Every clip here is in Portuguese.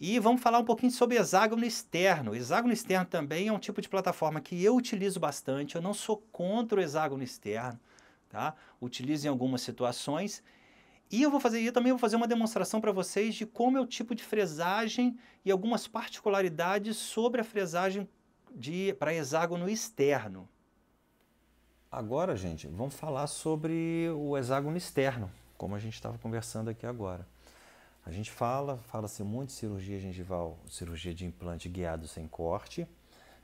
E vamos falar um pouquinho sobre hexágono externo. O hexágono externo também é um tipo de plataforma que eu utilizo bastante. Eu não sou contra o hexágono externo, tá? Utilizo em algumas situações. E eu vou fazer, eu também vou fazer uma demonstração para vocês de como é o tipo de fresagem e algumas particularidades sobre a fresagem para hexágono externo. Agora, gente, vamos falar sobre o hexágono externo, como a gente estava conversando aqui agora. A gente fala, fala-se muito de cirurgia gengival, cirurgia de implante guiado sem corte,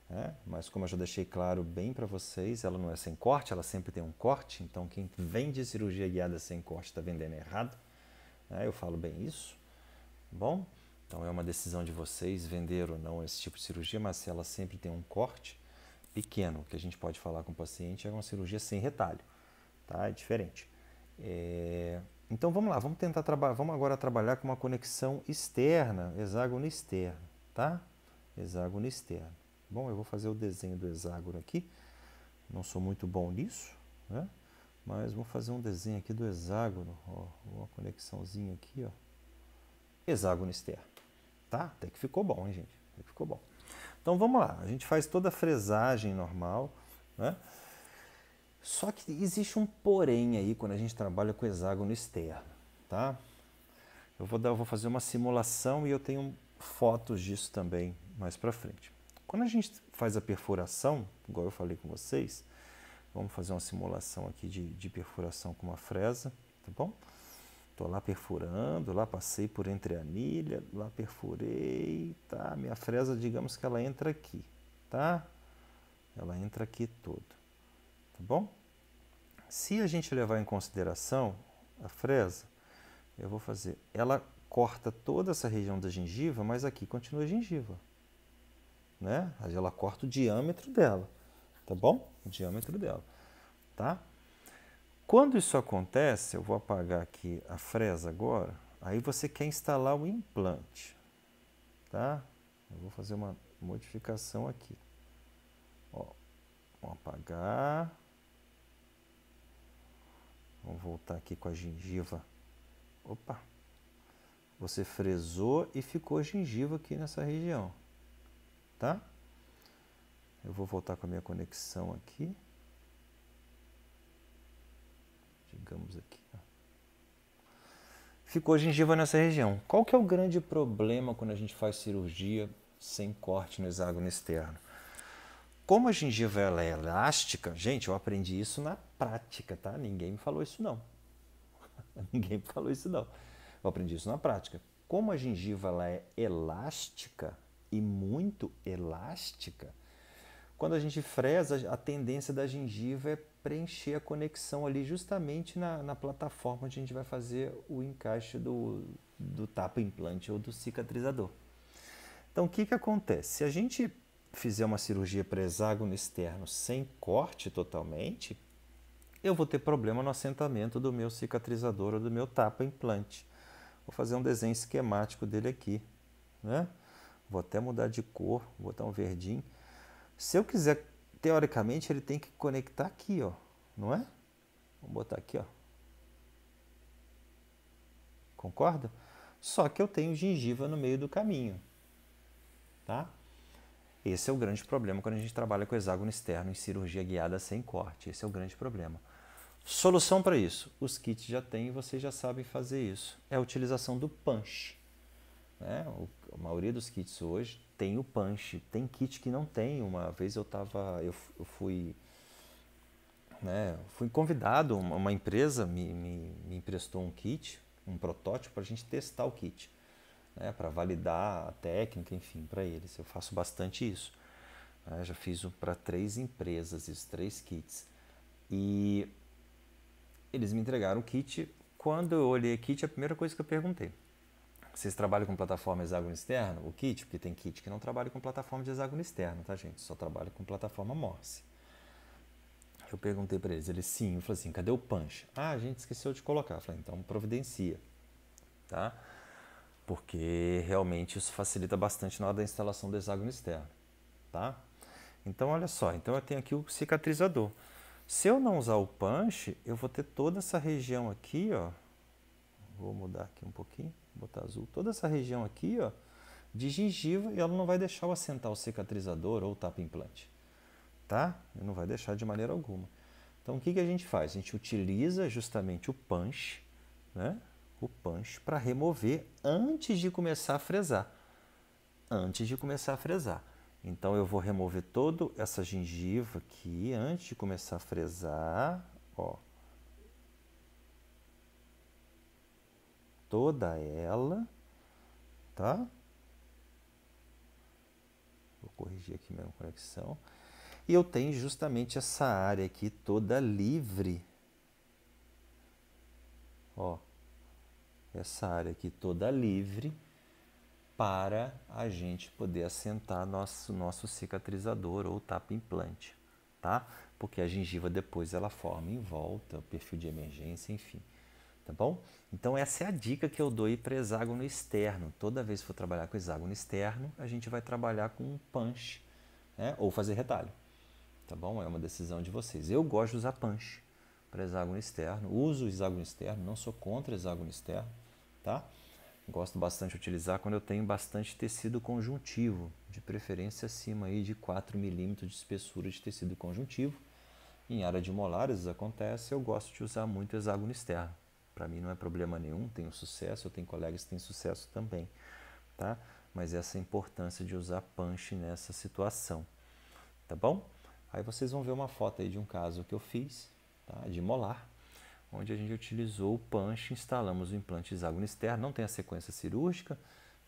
né? mas como eu já deixei claro bem para vocês, ela não é sem corte, ela sempre tem um corte, então quem vende cirurgia guiada sem corte está vendendo errado. Né? Eu falo bem isso. Bom, então é uma decisão de vocês vender ou não esse tipo de cirurgia, mas se ela sempre tem um corte pequeno, o que a gente pode falar com o paciente é uma cirurgia sem retalho, tá? É diferente. É... Então vamos lá, vamos tentar trabalhar, vamos agora trabalhar com uma conexão externa, hexágono externo, tá? Hexágono externo. Bom, eu vou fazer o desenho do hexágono aqui. Não sou muito bom nisso, né? Mas vou fazer um desenho aqui do hexágono, ó, uma conexãozinha aqui, ó. Hexágono externo, tá? Até que ficou bom, hein, gente? Até que ficou bom. Então vamos lá, a gente faz toda a fresagem normal, né? Só que existe um porém aí quando a gente trabalha com hexágono externo, tá? Eu vou, dar, eu vou fazer uma simulação e eu tenho fotos disso também mais para frente. Quando a gente faz a perfuração, igual eu falei com vocês, vamos fazer uma simulação aqui de, de perfuração com uma fresa, tá bom? Estou lá perfurando, lá passei por entre a anilha, lá perfurei, tá? Minha fresa, digamos que ela entra aqui, tá? Ela entra aqui todo tá bom? Se a gente levar em consideração a fresa, eu vou fazer, ela corta toda essa região da gengiva, mas aqui continua a gengiva, né? Ela corta o diâmetro dela, tá bom? O diâmetro dela, tá? Quando isso acontece, eu vou apagar aqui a fresa agora, aí você quer instalar o implante, tá? Eu vou fazer uma modificação aqui. Ó, vou apagar. Vamos voltar aqui com a gengiva. Opa! Você fresou e ficou gengiva aqui nessa região, tá? Eu vou voltar com a minha conexão aqui. Digamos aqui. Ó. Ficou gengiva nessa região. Qual que é o grande problema quando a gente faz cirurgia sem corte no hexágono externo? Como a gengiva é elástica, gente, eu aprendi isso na prática, tá? Ninguém me falou isso não. Ninguém me falou isso não. Eu aprendi isso na prática. Como a gengiva ela é elástica e muito elástica, quando a gente fresa, a tendência da gengiva é preencher a conexão ali justamente na, na plataforma onde a gente vai fazer o encaixe do, do tapa implante ou do cicatrizador. Então, o que, que acontece? Se a gente fizer uma cirurgia para hexágono externo sem corte totalmente, eu vou ter problema no assentamento do meu cicatrizador ou do meu tapa implante. Vou fazer um desenho esquemático dele aqui, né? Vou até mudar de cor, botar um verdinho. Se eu quiser, teoricamente, ele tem que conectar aqui, ó, não é? Vou botar aqui, ó. Concorda? Só que eu tenho gengiva no meio do caminho, tá? Esse é o grande problema quando a gente trabalha com hexágono externo em cirurgia guiada sem corte. Esse é o grande problema. Solução para isso: os kits já têm e vocês já sabem fazer isso. É a utilização do punch. Né? a maioria dos kits hoje tem o punch. Tem kit que não tem. Uma vez eu tava, eu, eu fui, né, fui convidado. Uma, uma empresa me, me, me emprestou um kit, um protótipo para a gente testar o kit né, para validar a técnica, enfim, para eles. Eu faço bastante isso. Né? Já fiz um para três empresas, esses três kits. E eles me entregaram o kit. Quando eu olhei o kit, a primeira coisa que eu perguntei: vocês trabalham com plataforma hexágono externo? O kit, porque tem kit que não trabalha com plataforma de hexágono externo, tá, gente? Só trabalha com plataforma Morse. Eu perguntei para eles, eles sim. Eu falei assim: cadê o punch? Ah, a gente esqueceu de colocar. Eu falei: então providencia, tá? porque realmente isso facilita bastante na hora da instalação do hexágono externo, tá? Então, olha só, então eu tenho aqui o cicatrizador. Se eu não usar o punch, eu vou ter toda essa região aqui, ó. Vou mudar aqui um pouquinho, botar azul. Toda essa região aqui, ó, de gengiva, e ela não vai deixar eu assentar o cicatrizador ou o tapa implante, tá? Não vai deixar de maneira alguma. Então, o que, que a gente faz? A gente utiliza justamente o punch, né? o punch para remover antes de começar a fresar. Antes de começar a fresar. Então eu vou remover toda essa gengiva aqui antes de começar a fresar, ó. Toda ela, tá? Vou corrigir aqui minha conexão. E eu tenho justamente essa área aqui toda livre. Ó, essa área aqui toda livre para a gente poder assentar nosso, nosso cicatrizador ou tapa implante, tá? Porque a gengiva depois ela forma em volta, o perfil de emergência, enfim, tá bom? Então essa é a dica que eu dou aí para hexágono externo. Toda vez que for trabalhar com hexágono externo, a gente vai trabalhar com um punch, né? Ou fazer retalho, tá bom? É uma decisão de vocês. Eu gosto de usar punch para hexágono externo, uso hexágono externo, não sou contra hexágono externo, tá? Gosto bastante de utilizar quando eu tenho bastante tecido conjuntivo, de preferência acima aí de 4 milímetros de espessura de tecido conjuntivo. Em área de molares acontece, eu gosto de usar muito hexágono externo. Para mim não é problema nenhum, tenho sucesso, eu tenho colegas que têm sucesso também, tá? Mas essa é a importância de usar punch nessa situação, tá bom? Aí vocês vão ver uma foto aí de um caso que eu fiz, tá? De molar, onde a gente utilizou o punch, instalamos o implante hexágono externo, não tem a sequência cirúrgica,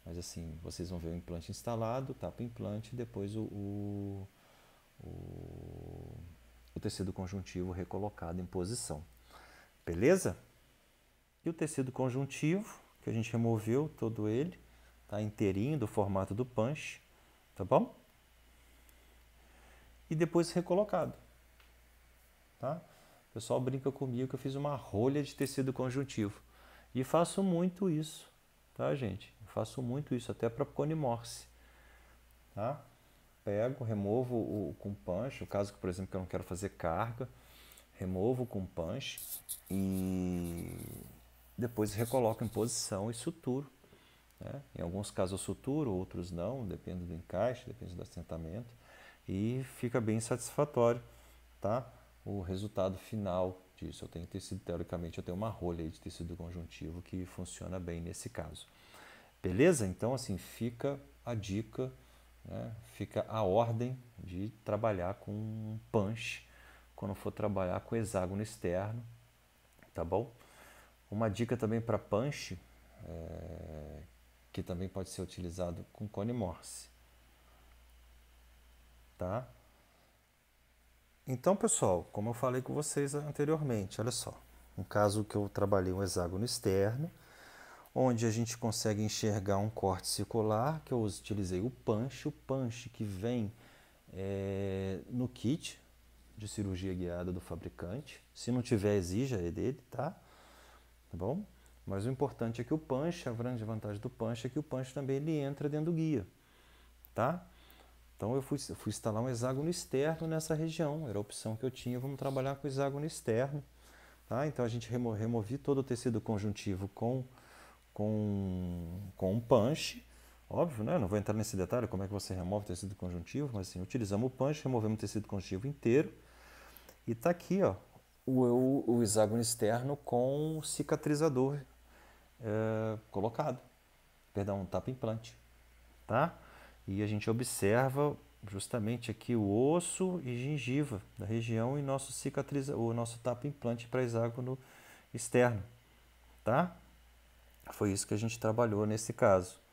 mas assim, vocês vão ver o implante instalado, tapa o implante e depois o, o, o, o tecido conjuntivo recolocado em posição. Beleza? E o tecido conjuntivo, que a gente removeu todo ele, tá inteirinho do formato do punch, tá bom? E depois recolocado, tá? pessoal brinca comigo que eu fiz uma rolha de tecido conjuntivo. E faço muito isso, tá, gente? Eu faço muito isso, até para cone morse, tá? Pego, removo o, com punch, no caso, por exemplo, que eu não quero fazer carga, removo com punch e depois recoloco em posição e suturo. Né? Em alguns casos eu suturo, outros não, depende do encaixe, depende do assentamento e fica bem satisfatório, tá? o resultado final disso. Eu tenho tecido, teoricamente, eu tenho uma rolha de tecido conjuntivo que funciona bem nesse caso. Beleza? Então, assim, fica a dica, né? fica a ordem de trabalhar com um punch quando for trabalhar com hexágono externo, tá bom? Uma dica também para punch, é, que também pode ser utilizado com cone morse, tá? Então, pessoal, como eu falei com vocês anteriormente, olha só. Um caso que eu trabalhei um hexágono externo, onde a gente consegue enxergar um corte circular, que eu utilizei o punch, o punch que vem é, no kit de cirurgia guiada do fabricante. Se não tiver, exija, é dele, tá? Tá bom? Mas o importante é que o punch, a grande vantagem do punch é que o punch também ele entra dentro do guia, tá? Então eu fui, fui instalar um hexágono externo nessa região, era a opção que eu tinha, vamos trabalhar com hexágono externo. Tá? Então a gente remo, removi todo o tecido conjuntivo com, com, com um punch, óbvio, né? não vou entrar nesse detalhe, como é que você remove o tecido conjuntivo, mas assim, utilizamos o punch, removemos o tecido conjuntivo inteiro, e está aqui ó, o, o, o, hexágono externo com cicatrizador é, colocado, perdão, tapa implante, Tá? E a gente observa justamente aqui o osso e gengiva da região e nosso cicatriz, o nosso tapa implante para hexágono externo, tá? Foi isso que a gente trabalhou nesse caso.